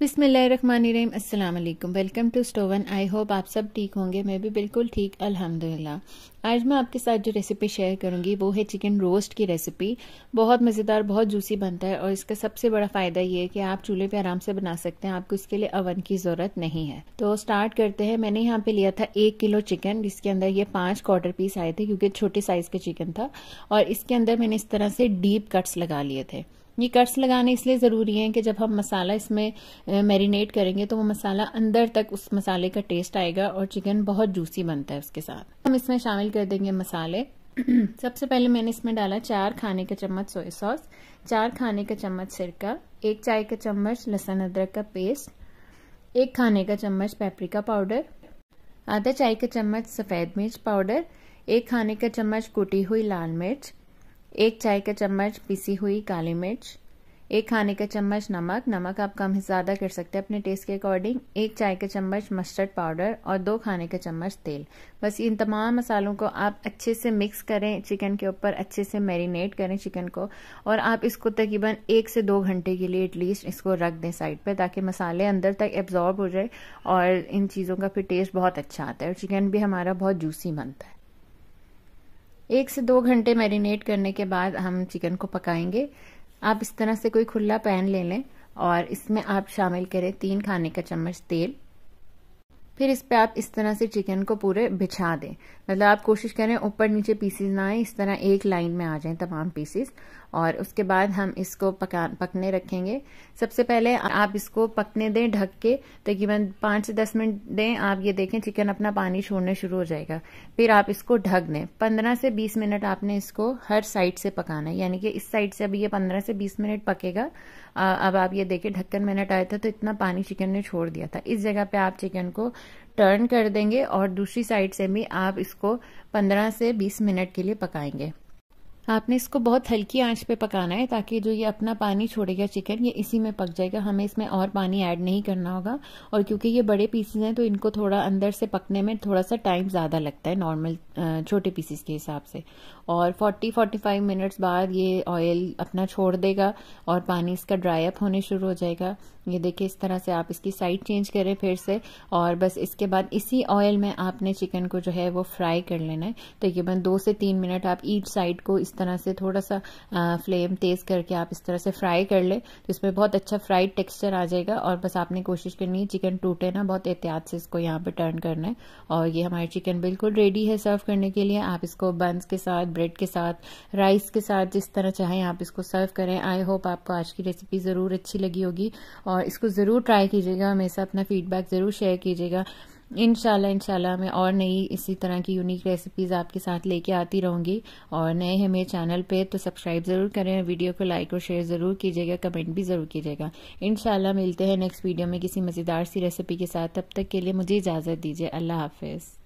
बिसमीम अल्लाम welcome to स्टोवन आई होप आप सब ठीक होंगे मैं भी बिल्कुल ठीक अल्हम्दुलिल्लाह आज मैं आपके साथ जो रेसिपी शेयर करूंगी वो है चिकन रोस्ट की रेसिपी बहुत मज़ेदार बहुत जूसी बनता है और इसका सबसे बड़ा फ़ायदा ये है कि आप चूल्हे पे आराम से बना सकते हैं आपको इसके लिए अवन की ज़रूरत नहीं है तो स्टार्ट करते हैं मैंने यहाँ पे लिया था एक किलो चिकन जिसके अंदर ये पाँच क्वार्टर पीस आए थे क्योंकि छोटे साइज़ का चिकन था और इसके अंदर मैंने इस तरह से डीप कट्स लगा लिए थे ये कट्स लगाने इसलिए ज़रूरी हैं कि जब हम मसाला इसमें मैरिनेट करेंगे तो वो मसाला अंदर तक उस मसाले का टेस्ट आएगा और चिकन बहुत जूसी बनता है उसके साथ हम इसमें शामिल कर देंगे मसाले सबसे पहले मैंने इसमें डाला चार खाने का चम्मच सोया सॉस चार खाने का चम्मच सिरका एक चाय का चम्मच लहसुन अदरक का पेस्ट एक खाने का चम्मच पेपरिका पाउडर आधा चाय का चम्मच सफ़ेद मिर्च पाउडर एक खाने का चम्मच कुटी हुई लाल मिर्च एक चाय का चम्मच पिसी हुई काली मिर्च एक खाने का चम्मच नमक नमक आप कम ज़्यादा कर सकते हैं अपने टेस्ट के अकॉर्डिंग एक चाय का चम्मच मस्टर्ड पाउडर और दो खाने का चम्मच तेल बस इन तमाम मसालों को आप अच्छे से मिक्स करें चिकन के ऊपर अच्छे से मैरिनेट करें चिकन को और आप इसको तकरीबन एक से दो घंटे के लिए एटलीस्ट इसको रख दें साइड पर ताकि मसाले अंदर तक एब्जॉर्ब हो जाए और इन चीज़ों का फिर टेस्ट बहुत अच्छा आता है और चिकन भी हमारा बहुत जूसी बनता है एक से दो घंटे मैरिनेट करने के बाद हम चिकन को पकाएंगे आप इस तरह से कोई खुला पैन ले लें और इसमें आप शामिल करें तीन खाने का चम्मच तेल फिर इस पे आप इस तरह से चिकन को पूरे बिछा दें मतलब आप कोशिश करें ऊपर नीचे पीसेस ना आए इस तरह एक लाइन में आ जाएं तमाम पीसेस और उसके बाद हम इसको पका पकने रखेंगे सबसे पहले आप इसको पकने दें ढक के तकरीबन पांच से दस मिनट दें आप ये देखें चिकन अपना पानी छोड़ने शुरू हो जाएगा फिर आप इसको ढक दें पंद्रह से बीस मिनट आपने इसको हर साइड से पकाना है यानी कि इस साइड से अभी ये पंद्रह से बीस मिनट पकेगा अब आप ये देखें ढक्कन मिनट आया था तो इतना पानी चिकन ने छोड़ दिया था इस जगह पर आप चिकन को टर्न कर देंगे और दूसरी साइड से भी आप इसको 15 से 20 मिनट के लिए पकाएंगे आपने इसको बहुत हल्की आंच पे पकाना है ताकि जो ये अपना पानी छोड़ेगा चिकन ये इसी में पक जाएगा हमें इसमें और पानी ऐड नहीं करना होगा और क्योंकि ये बड़े पीसेज हैं तो इनको थोड़ा अंदर से पकने में थोड़ा सा टाइम ज़्यादा लगता है नॉर्मल छोटे पीसेस के हिसाब से और 40 45 मिनट्स बाद ये ऑयल अपना छोड़ देगा और पानी इसका ड्राई अप होने शुरू हो जाएगा ये देखिए इस तरह से आप इसकी साइड चेंज करें फिर से और बस इसके बाद इसी ऑयल में आपने चिकन को जो है वो फ्राई कर लेना है तकरीबन तो दो से तीन मिनट आप ईच साइड को इस तरह से थोड़ा सा फ्लेम तेज़ करके आप इस तरह से फ्राई कर ले तो इसमें बहुत अच्छा फ्राइड टेक्सचर आ जाएगा और बस आपने कोशिश करनी है चिकन टूटे ना बहुत एहतियात से इसको यहाँ पर टर्न करना है और ये हमारे चिकन बिल्कुल रेडी है सर्व करने के लिए आप इसको बंस के साथ ब्रेड के साथ राइस के साथ जिस तरह चाहें आप इसको सर्व करें आई होप आपको आज की रेसिपी ज़रूर अच्छी लगी होगी और इसको ज़रूर ट्राई कीजिएगा हमेशा अपना फीडबैक ज़रूर शेयर कीजिएगा इनशाला इनशाला मैं और नई इसी तरह की यूनिक रेसिपीज़ आपके साथ लेके आती रहूँगी और नए हैं मेरे चैनल पे तो सब्सक्राइब ज़रूर करें वीडियो को लाइक और शेयर ज़रूर कीजिएगा कमेंट भी ज़रूर कीजिएगा इनशाला मिलते हैं नेक्स्ट वीडियो में किसी मज़ेदार सी रेसिपी के साथ तब तक के लिए मुझे इजाज़त दीजिए अल्लाह हाफिज़